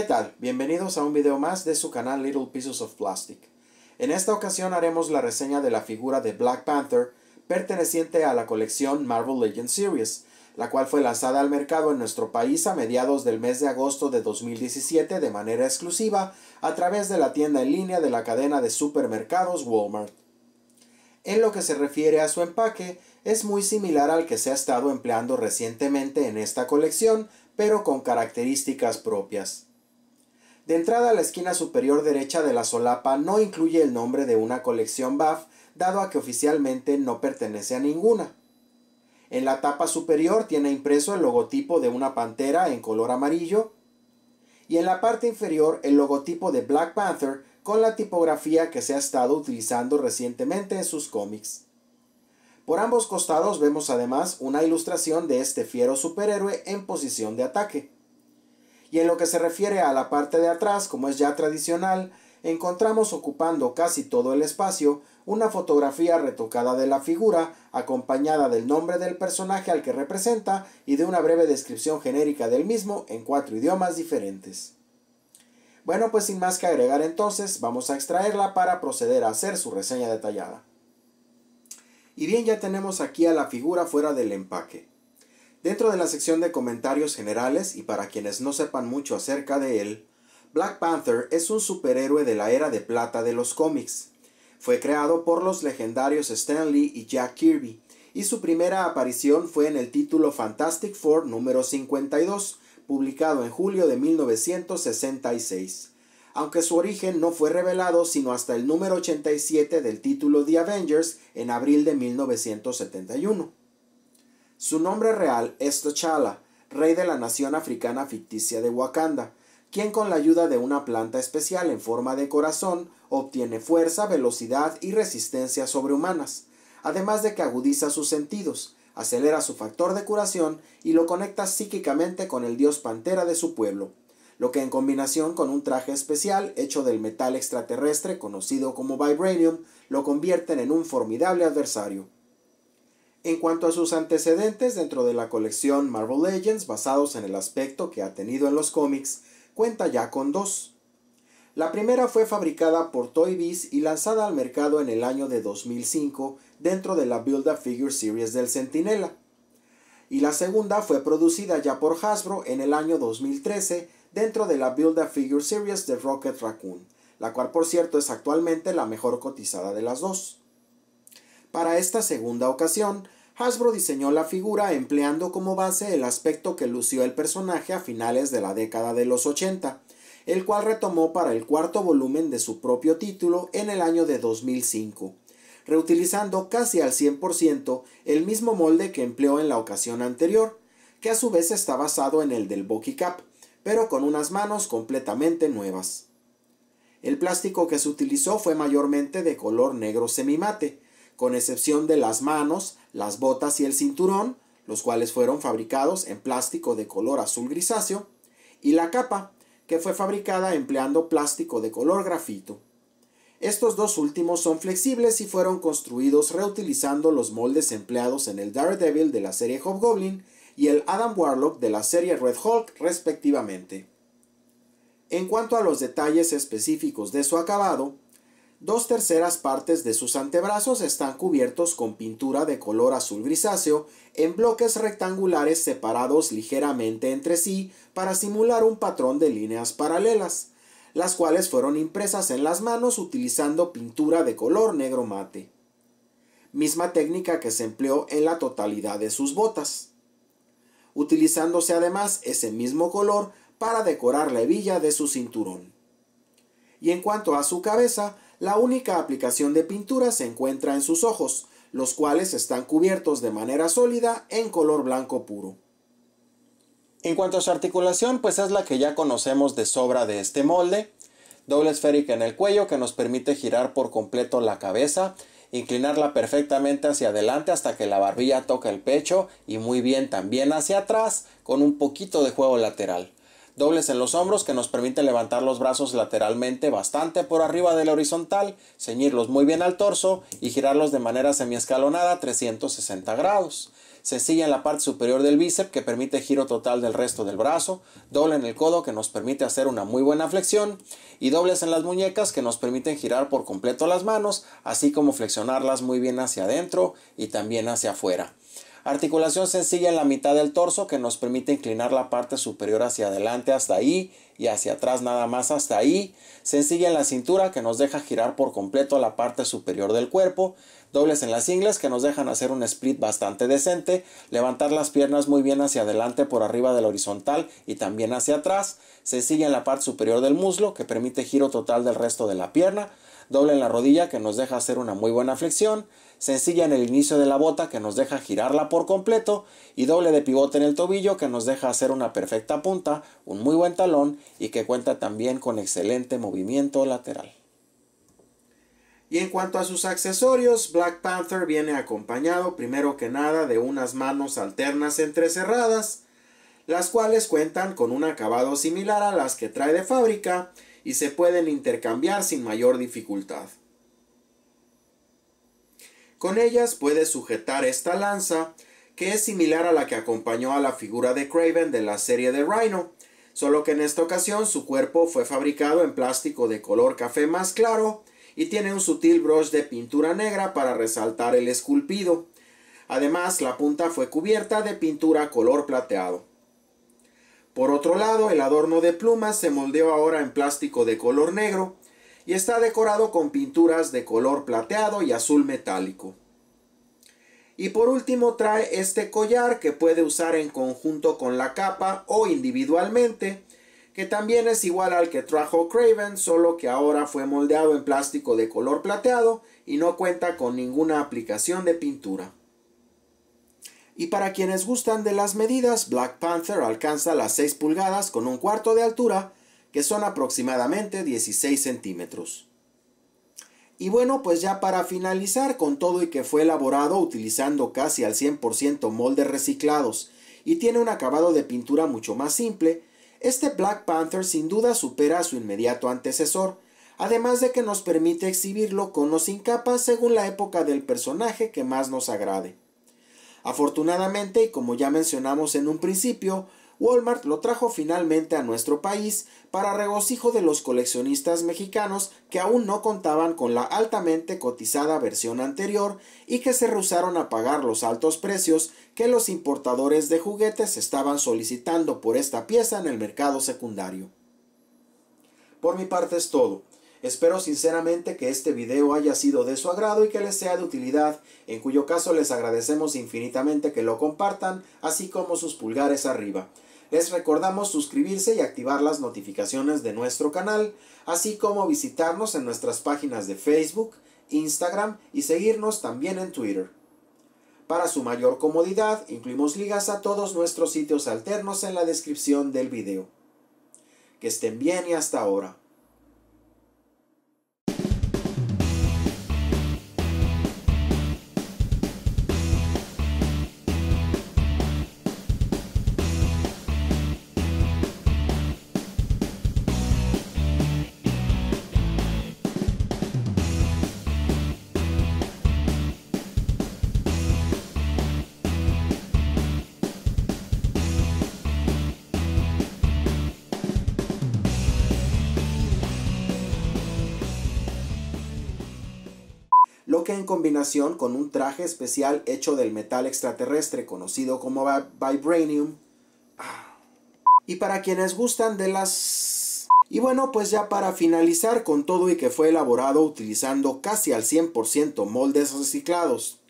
¿Qué tal? Bienvenidos a un video más de su canal Little Pieces of Plastic. En esta ocasión haremos la reseña de la figura de Black Panther perteneciente a la colección Marvel Legends Series, la cual fue lanzada al mercado en nuestro país a mediados del mes de agosto de 2017 de manera exclusiva a través de la tienda en línea de la cadena de supermercados Walmart. En lo que se refiere a su empaque, es muy similar al que se ha estado empleando recientemente en esta colección, pero con características propias. De entrada la esquina superior derecha de la solapa no incluye el nombre de una colección BAF, dado a que oficialmente no pertenece a ninguna. En la tapa superior tiene impreso el logotipo de una pantera en color amarillo y en la parte inferior el logotipo de Black Panther con la tipografía que se ha estado utilizando recientemente en sus cómics. Por ambos costados vemos además una ilustración de este fiero superhéroe en posición de ataque. Y en lo que se refiere a la parte de atrás, como es ya tradicional, encontramos ocupando casi todo el espacio una fotografía retocada de la figura, acompañada del nombre del personaje al que representa y de una breve descripción genérica del mismo en cuatro idiomas diferentes. Bueno, pues sin más que agregar entonces, vamos a extraerla para proceder a hacer su reseña detallada. Y bien, ya tenemos aquí a la figura fuera del empaque. Dentro de la sección de comentarios generales y para quienes no sepan mucho acerca de él, Black Panther es un superhéroe de la era de plata de los cómics. Fue creado por los legendarios Stan Lee y Jack Kirby, y su primera aparición fue en el título Fantastic Four número 52, publicado en julio de 1966. Aunque su origen no fue revelado sino hasta el número 87 del título The Avengers en abril de 1971. Su nombre real es T'Challa, rey de la nación africana ficticia de Wakanda, quien con la ayuda de una planta especial en forma de corazón obtiene fuerza, velocidad y resistencia sobrehumanas, además de que agudiza sus sentidos, acelera su factor de curación y lo conecta psíquicamente con el dios pantera de su pueblo, lo que en combinación con un traje especial hecho del metal extraterrestre conocido como vibranium lo convierten en un formidable adversario. En cuanto a sus antecedentes dentro de la colección Marvel Legends, basados en el aspecto que ha tenido en los cómics, cuenta ya con dos. La primera fue fabricada por Toy Biz y lanzada al mercado en el año de 2005 dentro de la Build a Figure Series del Centinela. Y la segunda fue producida ya por Hasbro en el año 2013 dentro de la Build a Figure Series de Rocket Raccoon, la cual por cierto es actualmente la mejor cotizada de las dos. Para esta segunda ocasión, Hasbro diseñó la figura empleando como base el aspecto que lució el personaje a finales de la década de los 80, el cual retomó para el cuarto volumen de su propio título en el año de 2005, reutilizando casi al 100% el mismo molde que empleó en la ocasión anterior, que a su vez está basado en el del Bucky Cap, pero con unas manos completamente nuevas. El plástico que se utilizó fue mayormente de color negro semimate, con excepción de las manos, las botas y el cinturón, los cuales fueron fabricados en plástico de color azul grisáceo, y la capa, que fue fabricada empleando plástico de color grafito. Estos dos últimos son flexibles y fueron construidos reutilizando los moldes empleados en el Daredevil de la serie Hobgoblin y el Adam Warlock de la serie Red Hulk respectivamente. En cuanto a los detalles específicos de su acabado, Dos terceras partes de sus antebrazos están cubiertos con pintura de color azul grisáceo en bloques rectangulares separados ligeramente entre sí para simular un patrón de líneas paralelas, las cuales fueron impresas en las manos utilizando pintura de color negro mate, misma técnica que se empleó en la totalidad de sus botas, utilizándose además ese mismo color para decorar la hebilla de su cinturón. Y en cuanto a su cabeza, la única aplicación de pintura se encuentra en sus ojos, los cuales están cubiertos de manera sólida en color blanco puro. En cuanto a su articulación, pues es la que ya conocemos de sobra de este molde. Doble esférica en el cuello que nos permite girar por completo la cabeza, inclinarla perfectamente hacia adelante hasta que la barbilla toca el pecho y muy bien también hacia atrás con un poquito de juego lateral dobles en los hombros que nos permiten levantar los brazos lateralmente bastante por arriba del horizontal, ceñirlos muy bien al torso y girarlos de manera semiescalonada 360 grados. Sencilla en la parte superior del bíceps que permite giro total del resto del brazo, doble en el codo que nos permite hacer una muy buena flexión y dobles en las muñecas que nos permiten girar por completo las manos, así como flexionarlas muy bien hacia adentro y también hacia afuera. Articulación sencilla en la mitad del torso que nos permite inclinar la parte superior hacia adelante hasta ahí y hacia atrás nada más hasta ahí. Sencilla en la cintura que nos deja girar por completo la parte superior del cuerpo. Dobles en las ingles que nos dejan hacer un split bastante decente. Levantar las piernas muy bien hacia adelante por arriba del horizontal y también hacia atrás. Sencilla en la parte superior del muslo que permite giro total del resto de la pierna doble en la rodilla que nos deja hacer una muy buena flexión, sencilla en el inicio de la bota que nos deja girarla por completo y doble de pivote en el tobillo que nos deja hacer una perfecta punta, un muy buen talón y que cuenta también con excelente movimiento lateral. Y en cuanto a sus accesorios, Black Panther viene acompañado primero que nada de unas manos alternas entrecerradas, las cuales cuentan con un acabado similar a las que trae de fábrica, y se pueden intercambiar sin mayor dificultad. Con ellas puede sujetar esta lanza, que es similar a la que acompañó a la figura de Craven de la serie de Rhino, solo que en esta ocasión su cuerpo fue fabricado en plástico de color café más claro y tiene un sutil brush de pintura negra para resaltar el esculpido. Además, la punta fue cubierta de pintura color plateado. Por otro lado, el adorno de plumas se moldeó ahora en plástico de color negro y está decorado con pinturas de color plateado y azul metálico. Y por último trae este collar que puede usar en conjunto con la capa o individualmente, que también es igual al que trajo Craven, solo que ahora fue moldeado en plástico de color plateado y no cuenta con ninguna aplicación de pintura. Y para quienes gustan de las medidas, Black Panther alcanza las 6 pulgadas con un cuarto de altura, que son aproximadamente 16 centímetros. Y bueno, pues ya para finalizar, con todo y que fue elaborado utilizando casi al 100% moldes reciclados y tiene un acabado de pintura mucho más simple, este Black Panther sin duda supera a su inmediato antecesor, además de que nos permite exhibirlo con o sin capas según la época del personaje que más nos agrade. Afortunadamente, y como ya mencionamos en un principio, Walmart lo trajo finalmente a nuestro país para regocijo de los coleccionistas mexicanos que aún no contaban con la altamente cotizada versión anterior y que se rehusaron a pagar los altos precios que los importadores de juguetes estaban solicitando por esta pieza en el mercado secundario. Por mi parte es todo. Espero sinceramente que este video haya sido de su agrado y que les sea de utilidad, en cuyo caso les agradecemos infinitamente que lo compartan, así como sus pulgares arriba. Les recordamos suscribirse y activar las notificaciones de nuestro canal, así como visitarnos en nuestras páginas de Facebook, Instagram y seguirnos también en Twitter. Para su mayor comodidad, incluimos ligas a todos nuestros sitios alternos en la descripción del video. Que estén bien y hasta ahora. en combinación con un traje especial hecho del metal extraterrestre conocido como vibranium. Y para quienes gustan de las... Y bueno, pues ya para finalizar con todo y que fue elaborado utilizando casi al 100% moldes reciclados.